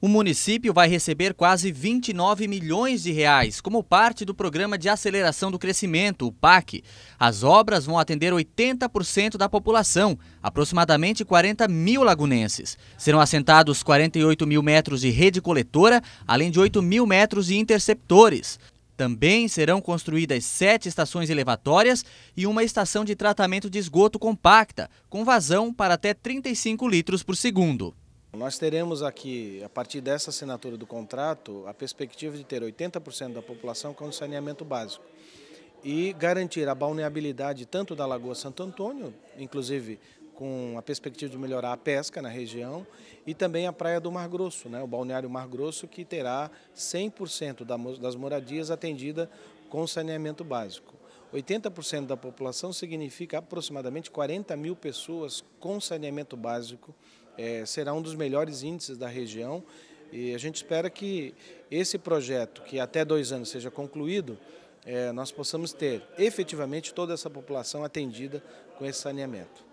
O município vai receber quase 29 milhões de reais como parte do Programa de Aceleração do Crescimento, o PAC. As obras vão atender 80% da população, aproximadamente 40 mil lagunenses. Serão assentados 48 mil metros de rede coletora, além de 8 mil metros de interceptores. Também serão construídas sete estações elevatórias e uma estação de tratamento de esgoto compacta, com vazão para até 35 litros por segundo. Nós teremos aqui, a partir dessa assinatura do contrato, a perspectiva de ter 80% da população com saneamento básico e garantir a balneabilidade tanto da Lagoa Santo Antônio, inclusive com a perspectiva de melhorar a pesca na região, e também a Praia do Mar Grosso, né, o balneário Mar Grosso, que terá 100% das moradias atendida com saneamento básico. 80% da população significa aproximadamente 40 mil pessoas com saneamento básico. É, será um dos melhores índices da região e a gente espera que esse projeto, que até dois anos seja concluído, é, nós possamos ter efetivamente toda essa população atendida com esse saneamento.